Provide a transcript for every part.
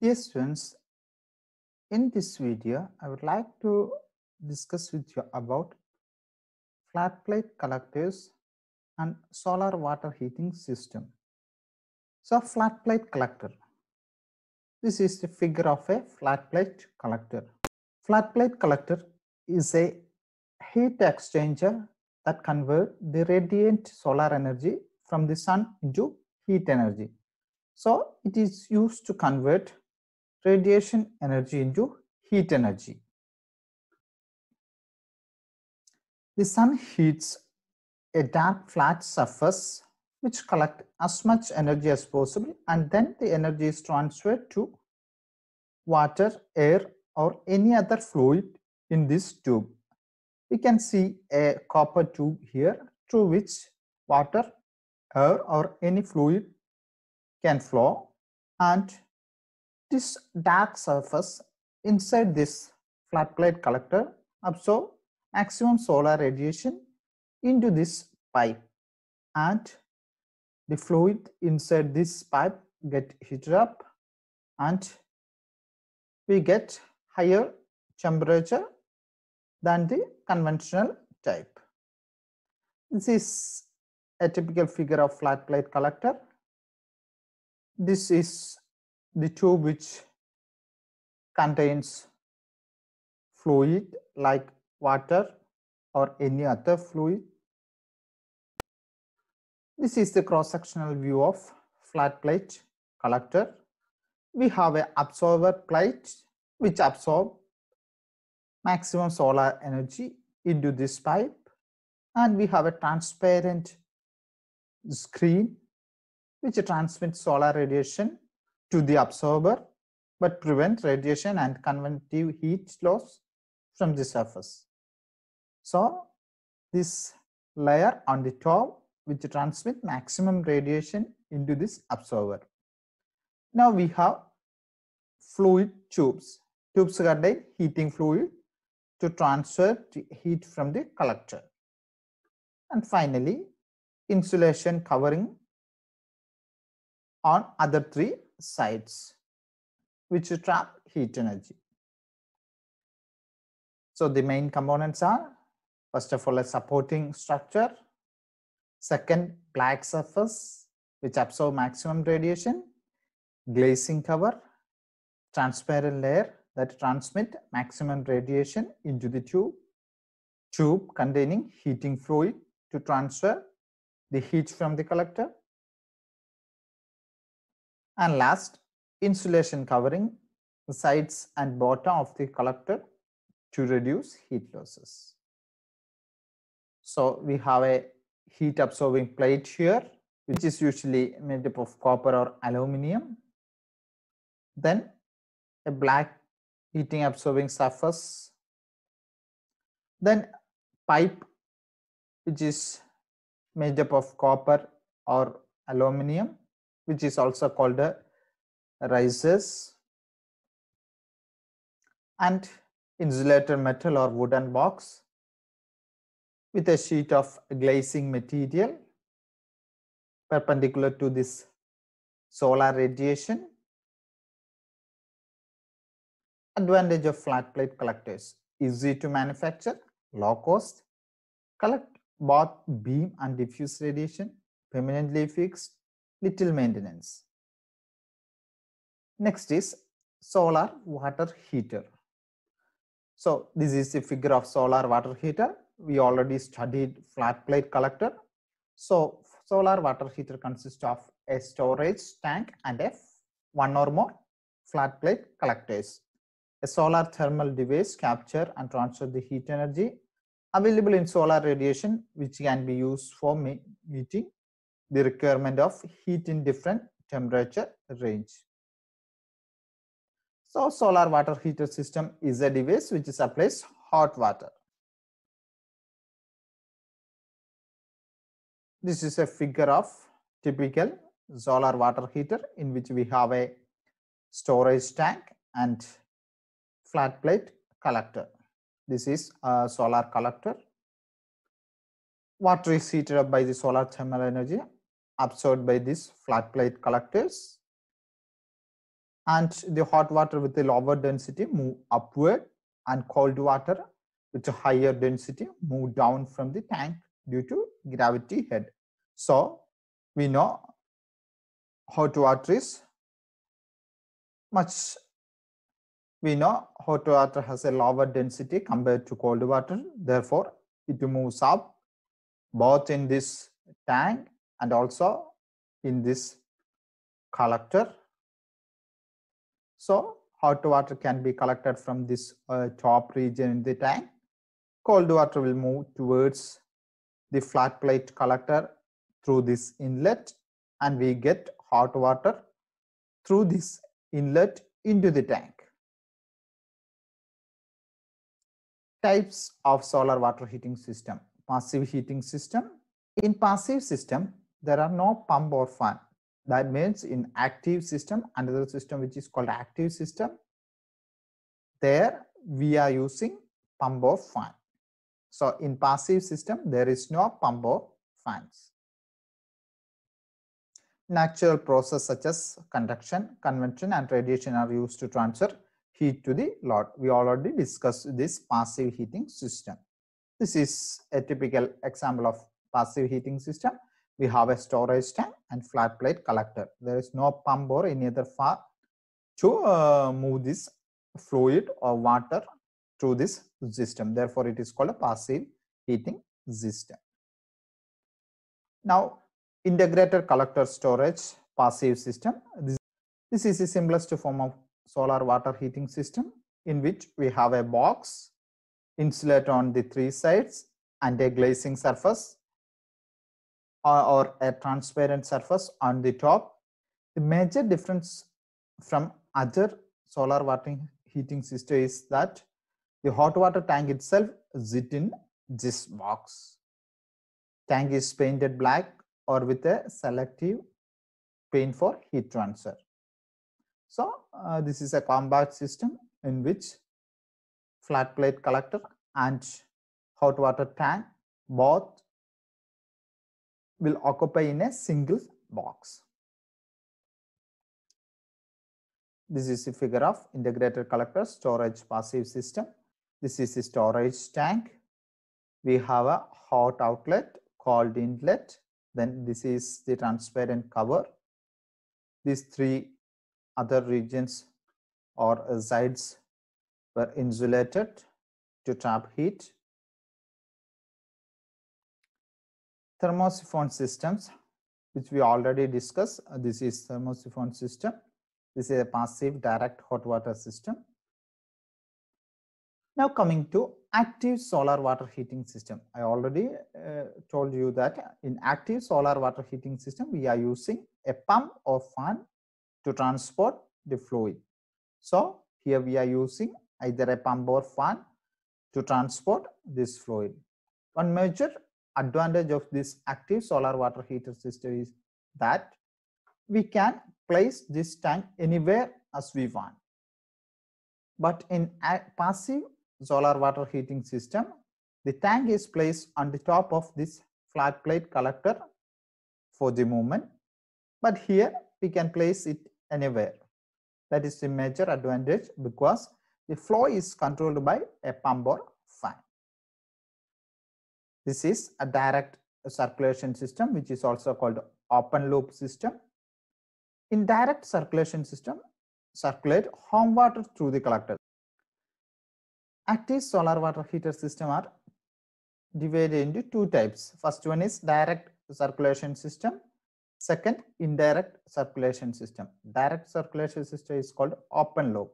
Dear students, in this video, I would like to discuss with you about flat plate collectors and solar water heating system. So flat plate collector. This is the figure of a flat plate collector. Flat plate collector is a heat exchanger that convert the radiant solar energy from the sun into heat energy. So it is used to convert radiation energy into heat energy. The sun heats a dark flat surface which collect as much energy as possible and then the energy is transferred to water, air or any other fluid in this tube. We can see a copper tube here through which water, air or any fluid can flow and this dark surface inside this flat plate collector absorb maximum solar radiation into this pipe and the fluid inside this pipe get heated up and we get higher temperature than the conventional type. This is a typical figure of flat plate collector. This is the tube which contains fluid like water or any other fluid. This is the cross-sectional view of flat plate collector. We have an absorber plate which absorb maximum solar energy into this pipe and we have a transparent screen which transmits solar radiation to the absorber but prevent radiation and convective heat loss from the surface. So this layer on the top which transmit maximum radiation into this absorber. Now we have fluid tubes. Tubes contain heating fluid to transfer heat from the collector. And finally, insulation covering on other three sites which trap heat energy. So the main components are first of all a supporting structure, second black surface which absorb maximum radiation, glazing cover, transparent layer that transmit maximum radiation into the tube, tube containing heating fluid to transfer the heat from the collector, and last, insulation covering the sides and bottom of the collector to reduce heat losses. So we have a heat absorbing plate here, which is usually made up of copper or aluminium. Then a black heating absorbing surface. Then pipe, which is made up of copper or aluminium which is also called a rises and insulated metal or wooden box with a sheet of glazing material perpendicular to this solar radiation. Advantage of flat plate collectors, easy to manufacture, low cost, collect both beam and diffuse radiation, permanently fixed, little maintenance. Next is solar water heater. So this is a figure of solar water heater. We already studied flat plate collector. So solar water heater consists of a storage tank and a one or more flat plate collectors. A solar thermal device capture and transfer the heat energy available in solar radiation which can be used for meeting the requirement of heat in different temperature range. So solar water heater system is a device which supplies hot water. This is a figure of typical solar water heater in which we have a storage tank and flat plate collector. This is a solar collector. Water is heated up by the solar thermal energy absorbed by these flat plate collectors and the hot water with a lower density move upward and cold water with a higher density move down from the tank due to gravity head. So we know hot water is much we know hot water has a lower density compared to cold water therefore it moves up both in this tank and also in this collector. So hot water can be collected from this uh, top region in the tank. Cold water will move towards the flat plate collector through this inlet and we get hot water through this inlet into the tank. Types of solar water heating system. Passive heating system. In passive system, there are no pump or fan that means in active system another system which is called active system there we are using pump or fan so in passive system there is no pump or fans natural process such as conduction convection and radiation are used to transfer heat to the load we already discussed this passive heating system this is a typical example of passive heating system we have a storage tank and flat plate collector. There is no pump or any other far to uh, move this fluid or water through this system. Therefore, it is called a passive heating system. Now, integrated collector storage passive system. This, this is the simplest form of solar water heating system in which we have a box, insulate on the three sides and a glazing surface or, a transparent surface on the top. The major difference from other solar water heating system is that the hot water tank itself is in this box. Tank is painted black or with a selective paint for heat transfer. So uh, this is a combat system in which flat plate collector and hot water tank both will occupy in a single box. This is a figure of integrated collector storage passive system. This is a storage tank. We have a hot outlet, called inlet. Then this is the transparent cover. These three other regions or sides were insulated to trap heat thermosiphon systems which we already discussed uh, this is thermosiphon system this is a passive direct hot water system now coming to active solar water heating system i already uh, told you that in active solar water heating system we are using a pump or fan to transport the fluid so here we are using either a pump or fan to transport this fluid one major advantage of this active solar water heater system is that we can place this tank anywhere as we want. But in a passive solar water heating system, the tank is placed on the top of this flat plate collector for the moment. But here we can place it anywhere. That is the major advantage because the flow is controlled by a pump or this is a direct circulation system, which is also called open loop system. In direct circulation system, circulate home water through the collector. Active solar water heater system are divided into two types. First one is direct circulation system. Second, indirect circulation system. Direct circulation system is called open loop.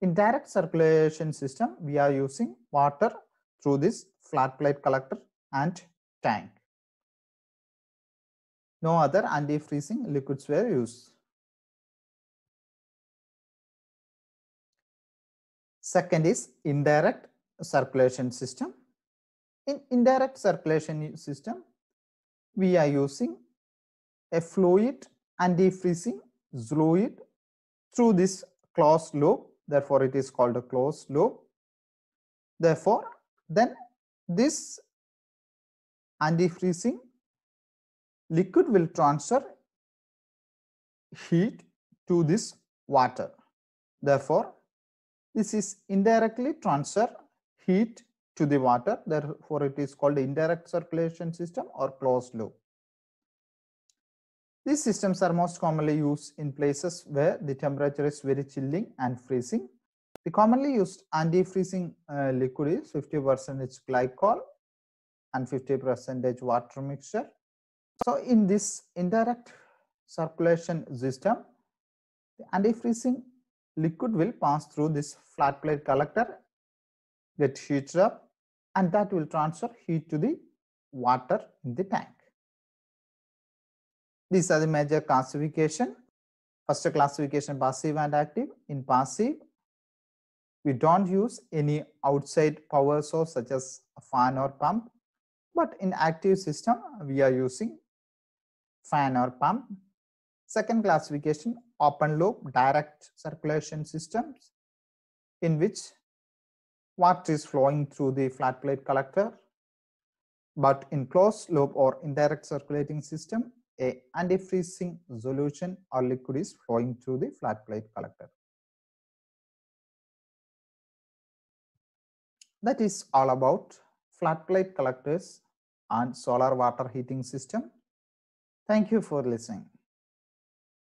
In direct circulation system, we are using water through this flat plate collector and tank. No other anti-freezing liquids were used. Second is indirect circulation system. In indirect circulation system, we are using a fluid anti-freezing fluid through this closed loop. Therefore, it is called a closed loop. Therefore, then this anti-freezing liquid will transfer heat to this water. Therefore, this is indirectly transfer heat to the water. Therefore, it is called indirect circulation system or closed loop. These systems are most commonly used in places where the temperature is very chilling and freezing the commonly used anti-freezing uh, liquid is 50% glycol and 50% water mixture. So in this indirect circulation system, the anti-freezing liquid will pass through this flat plate collector, get heated up and that will transfer heat to the water in the tank. These are the major classification. First classification passive and active. In passive, we don't use any outside power source such as a fan or pump, but in active system, we are using fan or pump. Second classification, open loop direct circulation systems in which water is flowing through the flat plate collector. But in closed loop or indirect circulating system, a antifreezing solution or liquid is flowing through the flat plate collector. that is all about flat plate collectors and solar water heating system. Thank you for listening.